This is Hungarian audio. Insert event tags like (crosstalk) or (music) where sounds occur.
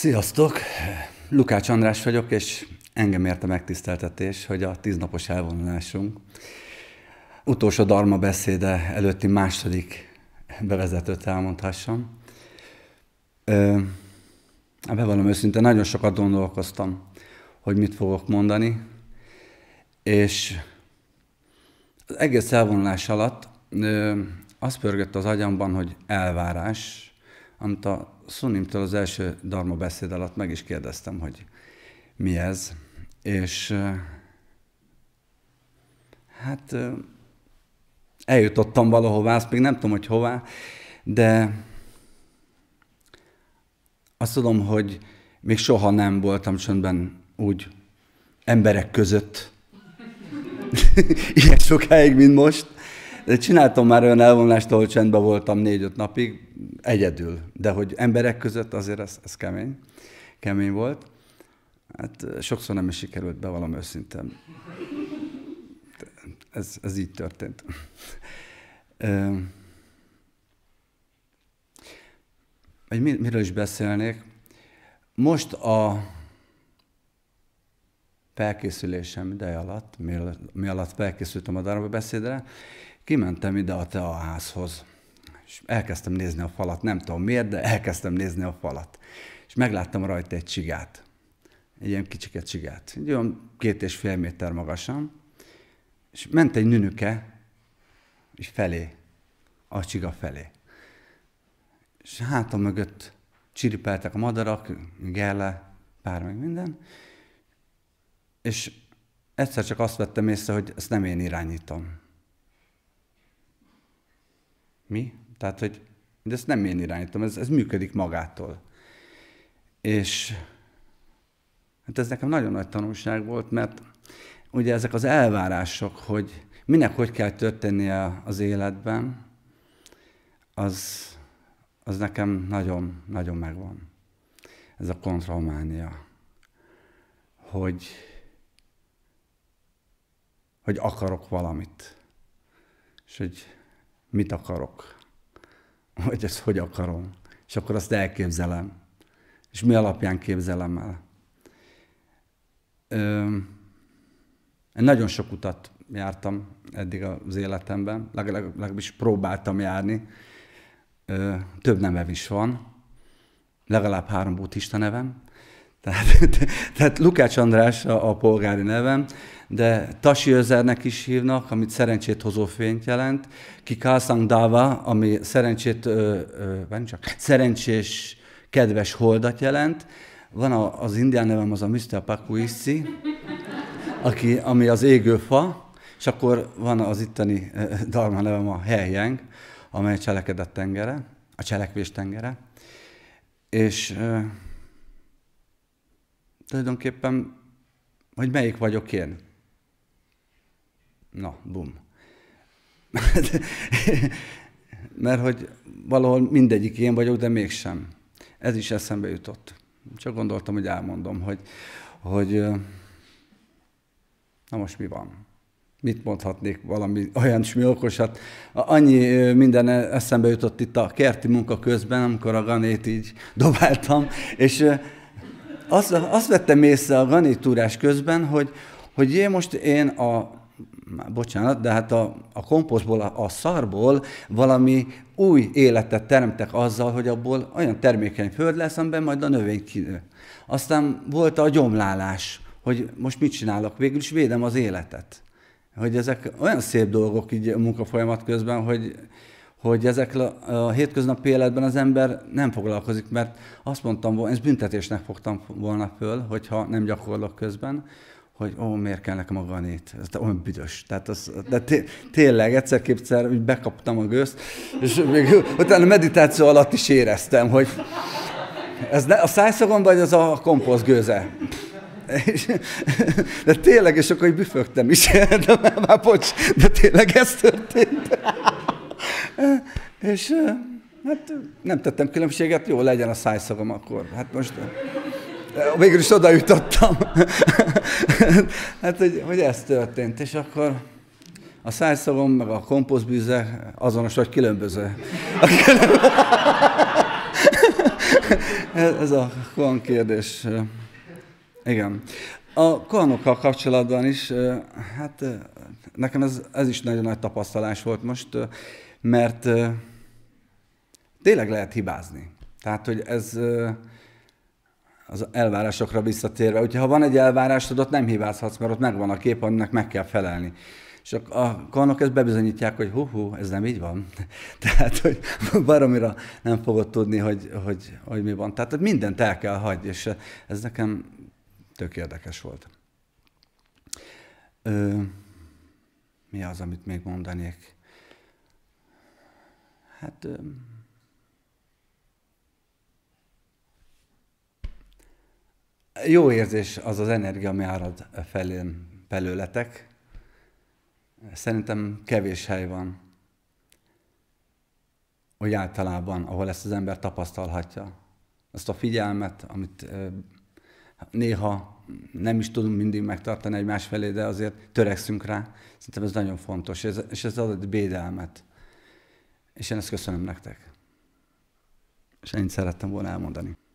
Sziasztok! Lukács András vagyok, és engem érte megtiszteltetés, hogy a tíznapos elvonulásunk utolsó darma beszéde előtti második bevezetőt elmondhassam. Hát bevallom őszinte, nagyon sokat gondolkoztam, hogy mit fogok mondani, és az egész elvonulás alatt ö, az pörgött az agyamban, hogy elvárás, amit a szunimtől az első darma beszéd alatt meg is kérdeztem, hogy mi ez, és eh, hát eh, eljutottam valahová, azt még nem tudom, hogy hová, de azt tudom, hogy még soha nem voltam csöndben úgy emberek között, (laughs) ilyen sokáig, mint most, de csináltam már olyan elvonást, ahol csendben voltam négy-öt napig, egyedül. De hogy emberek között azért ez, ez kemény. Kemény volt. Hát sokszor nem is sikerült be valami őszintén. Ez, ez így történt. Egy miről is beszélnék? Most a felkészülésem ideje alatt, mi alatt felkészültem a darab beszédre, kimentem ide a teaházhoz, és elkezdtem nézni a falat, nem tudom miért, de elkezdtem nézni a falat. És megláttam rajta egy csigát, egy ilyen kicsiket csigát, egy olyan két és fél méter magasan, és ment egy nünüke, és felé, a csiga felé. És hátam mögött csiripeltek a madarak, gelle, pár meg minden, és egyszer csak azt vettem észre, hogy ezt nem én irányítom. Mi? Tehát, hogy de ezt nem én irányítom, ez, ez működik magától. És hát ez nekem nagyon nagy tanulság volt, mert ugye ezek az elvárások, hogy minek hogy kell történnie az életben, az, az nekem nagyon, nagyon megvan. Ez a kontrollmánia. Hogy hogy akarok valamit. És hogy mit akarok. Hogy ezt hogy akarom. És akkor azt elképzelem. És mi alapján képzelem el. Ö, én nagyon sok utat jártam eddig az életemben, legalábbis próbáltam járni. Ö, több nevem is van, legalább három buddhista nevem. Tehát, (laughs) tehát Lukács András a, a polgári nevem, de Tasi Özernek is hívnak, amit szerencsét hozó fényt jelent, Kikászang Dáva, ami szerencsét, ö, ö, csak, szerencsés, kedves holdat jelent, van a, az indián nevem az a Mr. Pakuiszi, aki, ami az égő fa, és akkor van az itteni dalma nevem a Helyeng, amely cselekedett tengere, a cselekvés tengere, és e, tulajdonképpen, hogy melyik vagyok én na, bum. (laughs) Mert hogy valahol mindegyik én vagyok, de mégsem. Ez is eszembe jutott. Csak gondoltam, hogy elmondom, hogy, hogy na most mi van? Mit mondhatnék valami olyan okosat? Annyi minden e, eszembe jutott itt a kerti munka közben, amikor a ganét így dobáltam, és azt, azt vettem észre a ganitúrás közben, hogy, hogy én most én a bocsánat, de hát a, a komposztból, a, a szarból valami új életet teremtek azzal, hogy abból olyan termékeny föld lesz, amiben majd a növény kinő. Aztán volt a gyomlálás, hogy most mit csinálok, végül is védem az életet. Hogy ezek olyan szép dolgok így a munkafolyamat közben, hogy, hogy ezek a, a hétköznapi életben az ember nem foglalkozik, mert azt mondtam volna, ezt büntetésnek fogtam volna föl, hogyha nem gyakorlok közben, hogy ó, miért kell nekem a ganét, ez olyan büdös. Tehát az, de té- tényleg egyszer kétszer úgy bekaptam a gőzt, és még utána meditáció alatt is éreztem, hogy ez ne, a szájszagon vagy az a komposzt gőze? de tényleg, és akkor büfögtem is, (laughs) de már bocs, de tényleg ez történt. és hát nem tettem különbséget, jó, legyen a szájszagom akkor. Hát most végül is oda jutottam. (laughs) hát, hogy, hogy ez történt, és akkor a szájszagom, meg a komposztbűze azonos vagy különböző. (laughs) ez a Kohan kérdés. Igen. A kohanokkal kapcsolatban is, hát nekem ez, ez is nagyon nagy tapasztalás volt most, mert tényleg lehet hibázni. Tehát, hogy ez az elvárásokra visszatérve, úgyhogy ha van egy elvárásod, ott nem hibázhatsz, mert ott megvan a kép, aminek meg kell felelni. És a kanok ezt bebizonyítják, hogy hú, hú, ez nem így van. (laughs) Tehát, hogy baromira nem fogod tudni, hogy, hogy, hogy mi van. Tehát mindent el kell hagyni, és ez nekem tök érdekes volt. Ö, mi az, amit még mondanék? Hát... Ö, Jó érzés az az energia, ami árad felém belőletek. Szerintem kevés hely van, hogy általában, ahol ezt az ember tapasztalhatja. Azt a figyelmet, amit néha nem is tudunk mindig megtartani egymás felé, de azért törekszünk rá. Szerintem ez nagyon fontos, és ez egy bédelmet. És én ezt köszönöm nektek. És ennyit szerettem volna elmondani.